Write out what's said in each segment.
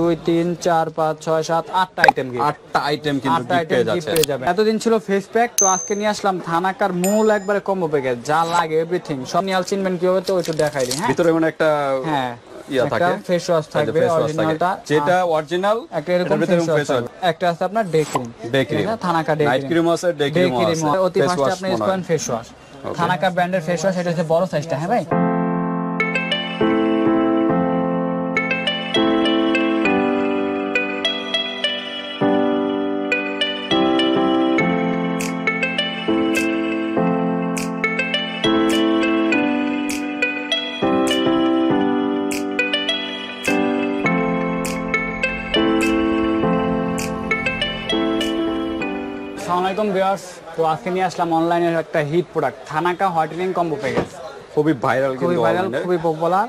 দুই তিন চার পাঁচ ছয় সাত আটটা আইটেম আটটা আইটেম কিন্তু এতদিন ছিল ফেস প্যাক তো আজকে নিয়ে আসলাম থানাকার মূল একবারে কম্বো প্যাকেজ যা লাগে এভরিথিং সব নিয়ে চিনবেন তো দেখাই হ্যাঁ? ভিতরে মানে একটা হ্যাঁ থাকবে হ্যাঁ। যেটা অরিজিনাল একটা আছে আপনার থানাকা অতি থানাকা ব্র্যান্ডের ফেস ওয়াশ এটা হচ্ছে বড় সাইজটা হ্যাঁ ভাই আসসালামাইকুম ভিউয়ার্স তো আজকে নিয়ে আসলাম অনলাইনের একটা hit product Thanaka whitening combo package খুবই ভাইরাল খুবই ভাইরাল খুবই পপুলার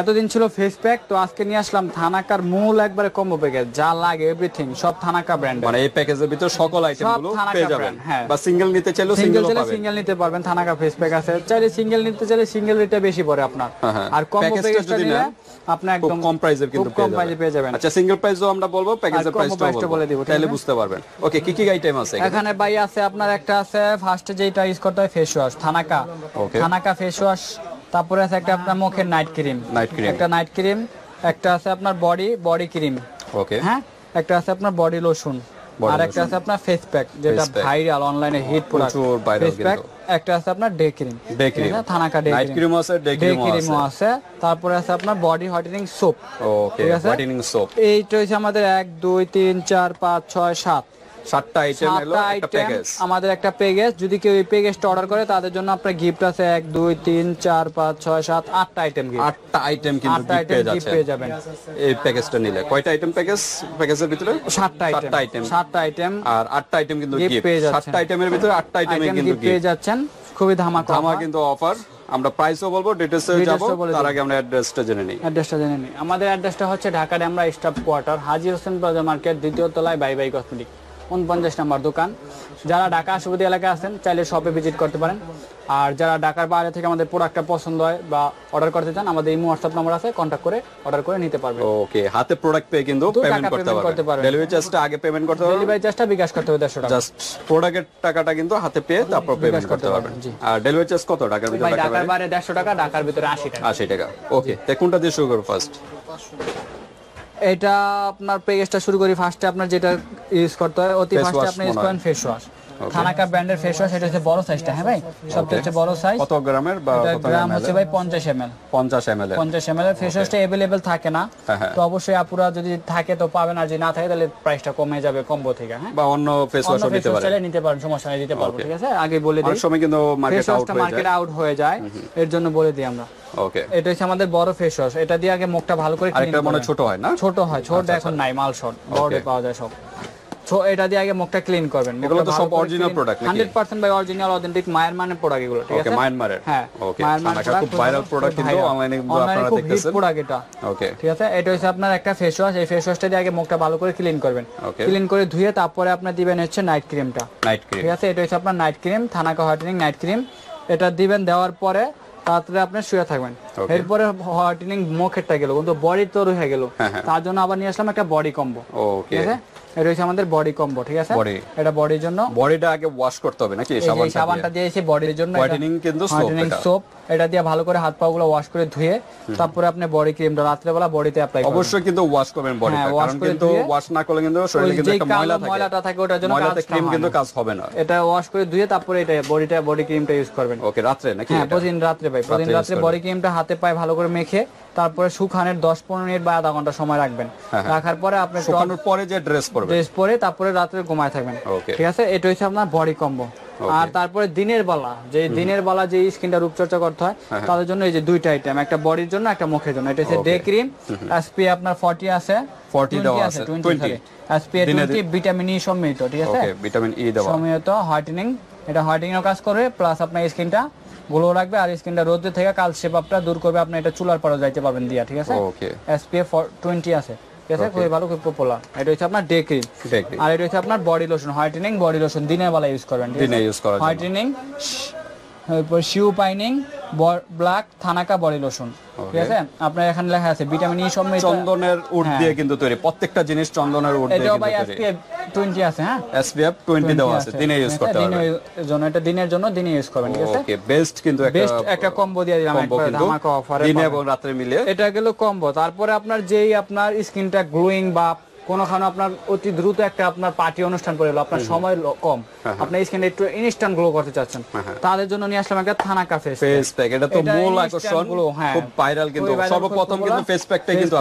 এতদিন ছিল ফেস প্যাক তো আজকে নিয়ে আসলাম থানাকার মূল একবারে কম্বো প্যাকেজ যা লাগে এভরিথিং সব থানাকা ব্র্যান্ড মানে এই প্যাকেজের ভিতর সকল আইটেম গুলো পেয়ে যাবেন হ্যাঁ বা সিঙ্গেল নিতে চাইলেও সিঙ্গেল চাইলে সিঙ্গেল নিতে পারবেন থানাকা ফেস প্যাক আছে চাইলে সিঙ্গেল নিতে চাইলে সিঙ্গেল রেটটা বেশি পড়ে আপনার হ্যাঁ, হ্যাঁ। আর কম্বো প্যাকেজটা না আপনি একদম কম প্রাইসে কিন্তু কম প্রাইসে পেয়ে যাবেন আচ্ছা সিঙ্গেল প্রাইসও আমরা বলবো প্যাকেজের প্রাইসটা বলে দিব তাহলে বুঝতে পারবেন ওকে কি কি আইটেম আছে এখানে ভাই আছে আপনার একটা আছে ফার্স্টে যেটা ইউজ করতে হয় face wash Thanaka Thanaka face wash তারপরে আছে একটা আপনার মুখের নাইট ক্রিম নাইট ক্রিম একটা নাইট ক্রিম একটা আছে আপনার বডি বডি ক্রিম ওকে হ্যাঁ একটা আছে আপনার বডি লোশন আর একটা আছে আপনার ফেস প্যাক যেটা ভাইরাল অনলাইনে হিট প্রোডাক্ট ফেস প্যাক একটা আছে আপনার day cream day cream Thanaka day cream আছে ডে ক্রিম আছে তারপরে আছে আপনার body whitening soap okay whitening soap এইটা হইছে আমাদের 1 2 3 4 5 6 7 আমাদের একটা প্যাকেজ যদি কেউ এই প্যাকেজটা অর্ডার করে তাদের জন্য আপনার গিফট আছে এক দুই তিন চার পাঁচ ছয় সাত আটটা আইটেম আটটা আইটেম কিন্তু পেয়ে যাবেন এই প্যাকেজটা নিলে কয়টা আইটেম প্যাকেজ প্যাকেজের ভিতরে 7টা আইটেম 7টা আইটেম 7টা আইটেম আর আটটা আইটেম কিন্তু পেয়ে গিফট 7টা আইটেমের ভিতরে আটটা আইটেম কিন্তু পেয়ে যাচ্ছেন খুবই ধামাকা ধামা কিন্তু অফার আমরা প্রাইসও বলবো ডিটেইলসে যাব তার আগে আমরা অ্যাড্রেসটা জেনে নিই অ্যাড্রেসটা জেনে নিই আমাদের অ্যাড্রেসটা হচ্ছে ঢাকার আমরা staff quarter Haji Hossain plaza market দ্বিতীয় তলায় বাই বাই কসমেটিক উনপঞ্চাশ নাম্বার দোকান যারা ঢাকা আশুপতি এলাকায় আছেন চাইলে শপে ভিজিট করতে পারেন আর যারা ঢাকার বাইরে থেকে আমাদের প্রোডাক্টটা পছন্দ হয় বা অর্ডার করতে চান আমাদের এই হোয়াটসঅ্যাপ নাম্বার আছে কন্ট্যাক্ট করে অর্ডার করে নিতে পারবেন ওকে হাতে প্রোডাক্ট পেয়ে কিন্তু পেমেন্ট করতে পারবেন ডেলিভারি চার্জটা আগে পেমেন্ট করতে হবে ডেলিভারি চার্জটা বিকাশ করতে হবে 100 টাকা জাস্ট প্রোডাক্টের টাকাটা কিন্তু হাতে পেয়ে তারপর পেমেন্ট করতে পারবেন আর ডেলিভারি চার্জ কত ঢাকার ভিতরে ঢাকার বাইরে 100 টাকা ঢাকার ভিতরে 80 টাকা 80 টাকা ওকে তে কোনটা দিয়ে শুরু করব ফার্স্ট 500 এটা আপনার পেজটা শুরু করি ফার্স্টে আপনার যেটা ইউজ করতে হয় অতি ফার্স্টে আপনি ইউজ করেন ফেস ওয়াশ থানাকা ব্র্যান্ডের ফেস ওয়াশ এটা হচ্ছে বড় সাইজটা হ্যাঁ ভাই সবচেয়ে হচ্ছে বড় সাইজ কত গ্রামের বা কত গ্রাম হচ্ছে ভাই 50 এমএল 50 এমএল 50 এমএল ফেস ওয়াশটা अवेलेबल থাকে না হ্যাঁ, হ্যাঁ। তো অবশ্যই আপুরা যদি থাকে তো পাবেন আর যদি না থাকে তাহলে প্রাইসটা কমে যাবে কম্বো থেকে হ্যাঁ বা অন্য ফেস ওয়াশও নিতে পারেন চাইলে নিতে পারেন সমস্যা নেই দিতে পারবো ঠিক আছে আগে বলে দিই অনেক সময় কিন্তু মার্কেট আউট হয়ে যায় এর জন্য বলে দিই আমরা ওকে এটা হচ্ছে আমাদের বড় ফেস ওয়াশ এটা দিয়ে আগে মুখটা ভালো করে আরেকটা মনে ছোট হয় না ছোট হয় ছোট আচ্ছা, এখন আচ্ছা। নাই মাল বড় পাওয়া যায় সব এটা দিয়ে আগে মুখটা ক্লিন করবেন এগুলো তো সব original product 100% buy original authentic মায়ানমারের প্রোডাক্ট এগুলো ঠিক আছে ওকে মায়ানমারের হ্যাঁ ওকে মায়ানমারের মানে খুব ভাইরাল প্রোডাক্ট কিন্তু অনলাইনে কিন্তু আপনারা দেখতেছেন প্রোডাক্ট এটা ওকে ঠিক আছে এটা হচ্ছে আপনার একটা ফেস ওয়াশ এই ফেস ওয়াশটা দিয়ে আগে মুখটা ভালো করে ক্লিন করবেন ক্লিন করে ধুয়ে তারপরে আপনি দিবেন হচ্ছে নাইট ক্রিমটা নাইট ক্রিম ঠিক আছে এটা হচ্ছে আপনার night cream Thanaka whitening night cream এটা দিবেন দেওয়ার পরে তাড়াতাড়ি আপনি শুয়ে থাকবেন এরপরে হোয়াইটেনিং মুখেরটা গেল কিন্তু বডি তো রয়ে গেল তার জন্য আবার নিয়ে আসলাম একটা বডি কম্বো ওকে এটা ওয়াশ হ্যাঁ, করে ধুয়ে তারপরে বডি ক্রিম ইউজ করবেন ওকে রাত্রে নাকি হ্যাঁ, রাত্রে হাতে পায়ে ভালো করে মেখে তারপরে সুখানের দশ পনেরো মিনিট বা আধা ঘন্টা সময় রাখবেন হ্যাঁ, রাখার পরে আপনি পরে যে ড্রেস পরে রেস্ট পরে তারপরে রাতে ঘুমায় থাকবেন ঠিক আছে এটা হচ্ছে আপনার বডি কম্বো আর তারপরে দিনের বেলা যে দিনের বেলা যে স্কিনটা রূপচর্চা করতে হয় হ্যাঁ, হ্যাঁ। তাদের জন্য এই যে দুইটা আইটেম একটা বডির জন্য একটা মুখের জন্য এটা হচ্ছে ডে ক্রিম এসপি আপনার 40 আছে 40 আছে 20 এসপি 20 ভিটামিন ই সম্মিলিত ঠিক আছে ওকে ভিটামিন ই এটা হোয়াইটেনিং এর কাজ করবে প্লাস আপনার স্কিনটা গ্লো রাখবে আর স্কিনটা রোদে থেকে কাল সেপ আপটা দূর করবে আপনি এটা চুলার পরে যাইতে পারবেন দিয়া ঠিক আছে ওকে এসপি 20 আছে ঠিক আছে খুবই ভালো খুব পপুলার এটা হচ্ছে আপনার ডে ক্রিম আর এটা হচ্ছে আপনার body lotion whitening body lotion দিনের বেলা ইউজ করবেন দিনে ইউজ করা হোয়াইটেনিং এরপর শিউ পাইনিং ব্ল্যাক থানাকা বডি ঠিক আছে আপনার এখানে লেখা আছে ভিটামিন ই চন্দনের হ্যাঁ। দিয়ে কিন্তু তৈরি প্রত্যেকটা জিনিস চন্দনের দিয়ে আছে হ্যাঁ এসপিএফ দেওয়া আছে দিনে ইউজ করতে জন্য এটা দিনের জন্য দিনে ইউজ করবেন ঠিক আছে ওকে বেস্ট কিন্তু একটা বেস্ট একটা কম্বো দিয়ে দিলাম কম্বো কিন্তু দিনে এবং রাতে মিলে এটা গেল কম্বো তারপরে আপনার যেই আপনার স্কিনটা গ্লোয়িং বা কোনখানে আপনার অতি দ্রুত একটা আপনার পার্টি অনুষ্ঠান করে এলো আপনার সময় কম হ্যাঁ, হ্যাঁ। আপনি এখানে একটু ইনস্ট্যান্ট গ্লো করতে চাচ্ছেন হ্যাঁ, তাদের জন্য নিয়ে আসলাম একটা থানা কাফে ফেস প্যাক এটা তো মূল আকর্ষণ খুব ভাইরাল কিন্তু সর্বপ্রথম কিন্তু ফেস প্যাকটাই কিন্তু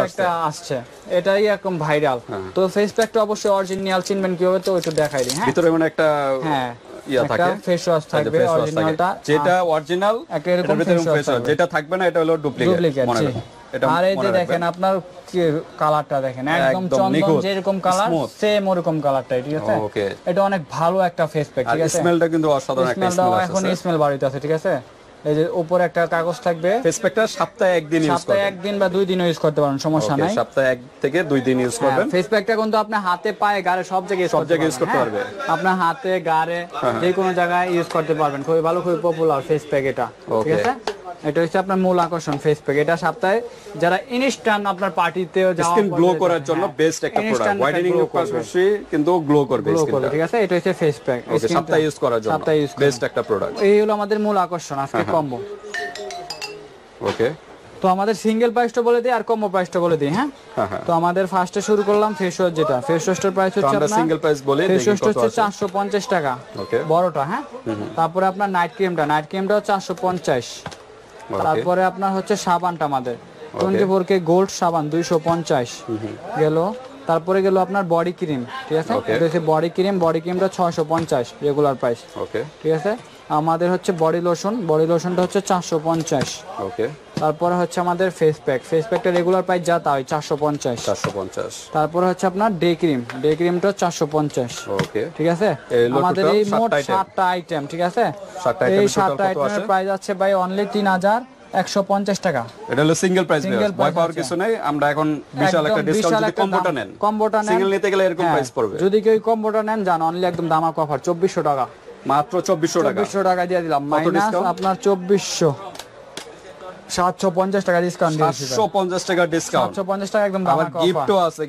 আসছে এটাই একদম ভাইরাল তো ফেস প্যাকটা অবশ্যই অরিজিনাল চিনবেন কিভাবে তো একটু দেখাই দিই হ্যাঁ ভিতরে মানে একটা হ্যাঁ ইয়া থাকে যেটা থাকবে না এটা হলো আর এই যে দেখেন আপনার কালারটা দেখেন একদম চন্দন যেরকম কালার সেম ওরকম কালারটা ঠিক আছে এটা অনেক ভালো একটা ফেস প্যাক ঠিক আছে স্মেলটা কিন্তু অসাধারণ একটা স্মেল এখন স্মেল বাড়িতে আছে ঠিক আছে একদিন বা দুই দিন ইউজ করতে পারেন সমস্যা নাই সপ্তাহে এক থেকে দুই দিন ইউজ হ্যাঁ, করবেন ফেস প্যাকটা কিন্তু আপনি হাতে পায়ে গায়ে সব জায়গায় সব জায়গায় ইউজ করতে হ্যাঁ। পারবে আপনার হাতে গাড়ে হ্যাঁ, যে কোনো জায়গায় ইউজ করতে পারবেন খুবই ভালো খুবই পপুলার ফেস প্যাক এটা ঠিক আছে এটা হচ্ছে আপনার মূল আকর্ষণ ফেসবুক এটা সপ্তাহে যারা ইনস্টান আপনার পার্টিতেও যাওয়া স্কিন গ্লো করার জন্য বেস্ট হ্যাঁ, একটা প্রোডাক্ট হোয়াইটেনিং এর পাশাপাশি কিন্তু গ্লো করবে স্কিন ঠিক আছে এটা হচ্ছে ফেস প্যাক সপ্তাহে ইউজ করার জন্য সপ্তাহে ইউজ বেস্ট একটা প্রোডাক্ট এই হলো আমাদের মূল আকর্ষণ আজকে কম্বো হ্যাঁ, ওকে হ্যাঁ। তো আমাদের সিঙ্গেল প্রাইসটা বলে দিই আর কম্বো প্রাইসটা বলে দিই হ্যাঁ তো আমাদের ফার্স্টে শুরু করলাম ফেস ওয়াশ যেটা ফেস ওয়াশটার প্রাইস হচ্ছে আমরা সিঙ্গেল প্রাইস বলে ফেস ওয়াশটা হচ্ছে 450 টাকা বড়টা হ্যাঁ তারপরে আপনার নাইট ক্রিমটা নাইট ক্রিমটা 450 তারপরে আপনার হচ্ছে সাবানটা আমাদের টোয়েন্টি ফোর কে গোল্ড সাবান দুইশো পঞ্চাশ গেল তারপরে গেল আপনার বডি ক্রিম ঠিক আছে বডি ক্রিম বডি ক্রিমটা ছয়শো পঞ্চাশ রেগুলার প্রাইস ঠিক আছে আমাদের হচ্ছে বডি লোশন বডি লোশনটা হচ্ছে চারশো পঞ্চাশ ওকে তারপরে হচ্ছে আমাদের ফেস প্যাক ফেস প্যাকটা রেগুলার প্রাইস যা তাই চারশো পঞ্চাশ চারশো পঞ্চাশ তারপরে হচ্ছে আপনার ডে ক্রিম ডে ক্রিমটা চারশো পঞ্চাশ ওকে ঠিক আছে আমাদের এই মোট সাতটা আইটেম ঠিক আছে এই সাতটা আইটেমের প্রাইস আছে ভাই অনলি তিন হাজার পঞ্চাশ টাকা এটা হলো সিঙ্গেল প্রাইস ভয় পাওয়ার কিছু নেই আমরা এখন বিশাল একটা ডিসকাউন্ট যদি কম্বোটা নেন কম্বোটা নেন সিঙ্গেল নিতে গেলে এরকম প্রাইস হ্যাঁ। পড়বে যদি কেউ কম্বোটা নেন জান অনলি একদম দামা কফার চব্বিশশো টাকা মাত্র চব্বিশশো টাকা টাকা দিয়ে দিলাম আপনার চব্বিশশো সাতশো পঞ্চাশ টাকা ডিসকাউন্ট পঞ্চাশ টাকা ডিসকাউন্ট পঞ্চাশ টাকা একদম আমার গিফটও আছে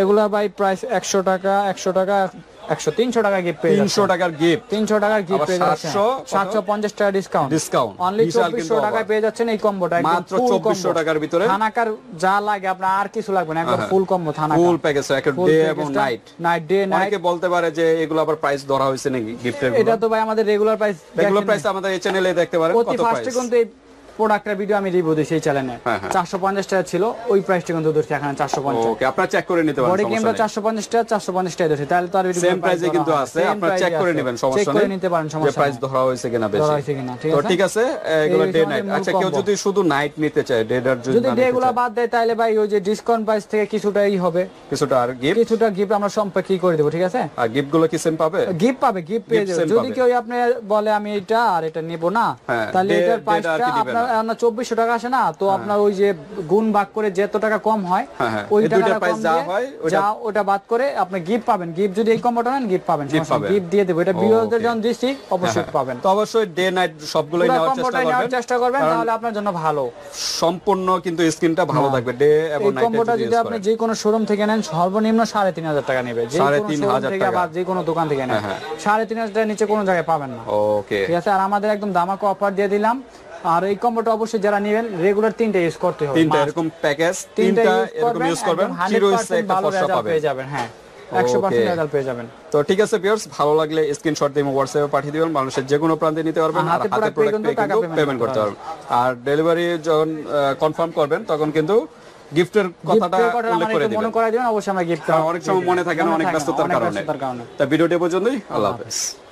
এগুলা ভাই প্রাইস একশো টাকা একশো টাকা একশো তিনশো টাকা গিফট তিনশো টাকার গিফট তিনশো টাকার গিফট পঞ্চাশ টাকা ডিসকাউন্ট ডিসকাউন্ট অনলি যা লাগে আপনার আর কিছু লাগবে না একবার ফুল কম্বো থানা ফুল প্যাকেজ ডে এবং নাইট নাইট ডে নাইট অনেকে বলতে পারে যে এগুলো আবার প্রাইস ধরা হয়েছে নাকি গিফটের এটা তো ভাই আমাদের রেগুলার প্রাইস রেগুলার প্রাইস আমাদের চ্যানেলে দেখতে পারেন প্রোডাক্টের ভিডিও আমি রিভিউ দিই সেই চ্যানেলে 450 হ্যাঁ। টাকা ছিল ওই প্রাইসটা কিন্তু ধরছি এখানে 450 ওকে আপনারা চেক করে নিতে পারেন বডি ক্যামেরা 450 টাকা 450 টাকা ধরছি তাহলে তো আর ভিডিও সেম প্রাইসে কিন্তু আছে আপনারা চেক করে নেবেন সমস্যা নেই চেক করে নিতে পারেন সমস্যা নেই প্রাইস ধরা হয়েছে কিনা বেশি ধরা হয়েছে কিনা ঠিক আছে তো ঠিক আছে এগুলো ডে নাইট আচ্ছা কেউ যদি শুধু নাইট নিতে চায় ডে আর যদি ডে এগুলো বাদ দেয় তাহলে ভাই ওই যে ডিসকাউন্ট প্রাইস থেকে কিছুটাই হবে কিছুটা আর গিফট কিছুটা গিফট আমরা সম্পর্কে কি করে দেব ঠিক আছে আর গিফট গুলো কি সেম পাবে গিফট পাবে গিফট পেয়ে যাবে যদি কেউ আপনি বলে আমি এটা আর এটা নেব না হ্যাঁ, তাহলে এটার প্রাইসটা আপনারা আপনার চব্বিশশো টাকা আসে না তো হ্যাঁ। আপনার ওই যে গুণ ভাগ করে যত টাকা কম হয় হ্যাঁ, হ্যাঁ। ওই টাকা ওটা বাদ করে আপনি গিফট পাবেন গিফট যদি এই নেন গিফট পাবেন গিফট দিয়ে দেবো এটা যখন দৃষ্টি অবশ্যই পাবেন তো অবশ্যই ডে নাইট নেওয়ার চেষ্টা করবেন তাহলে আপনার জন্য ভালো সম্পূর্ণ কিন্তু স্ক্রিনটা ভালো থাকবে ডে এবং যদি আপনি যে কোনো শোরুম থেকে নেন সর্বনিম্ন সাড়ে তিন হাজার টাকা নেবে যে কোনো হাজার থেকে বা যে কোনো দোকান থেকে নেন সাড়ে তিন হাজার টাকা নিচে কোনো জায়গায় পাবেন না ওকে ঠিক আছে আর আমাদের একদম দামাকে অফার দিয়ে দিলাম আর এই কম্বোটা অবশ্যই যারা নেবেন রেগুলার তিনটা ইউজ করতে হবে তিনটা এরকম প্যাকেজ তিনটা এরকম ইউজ করবেন হিরো একটা ফর্সা পাবেন যাবেন হ্যাঁ পেয়ে যাবেন তো ঠিক আছে ভালো লাগলে স্ক্রিনশট দিয়ে হোয়াটসঅ্যাপে পাঠিয়ে দিবেন মানুষের যে কোনো প্রান্তে নিতে পারবেন আর হাতে প্রোডাক্ট কিন্তু পেমেন্ট করতে পারবেন আর ডেলিভারি যখন কনফার্ম করবেন তখন কিন্তু গিফটের কথাটা উল্লেখ করে দিবেন মনে করায় দিবেন অবশ্যই আমরা গিফট হ্যাঁ, অনেক সময় মনে থাকে না অনেক ব্যস্ততার কারণে তা ভিডিওটি পর্যন্তই আল্লাহ হাফেজ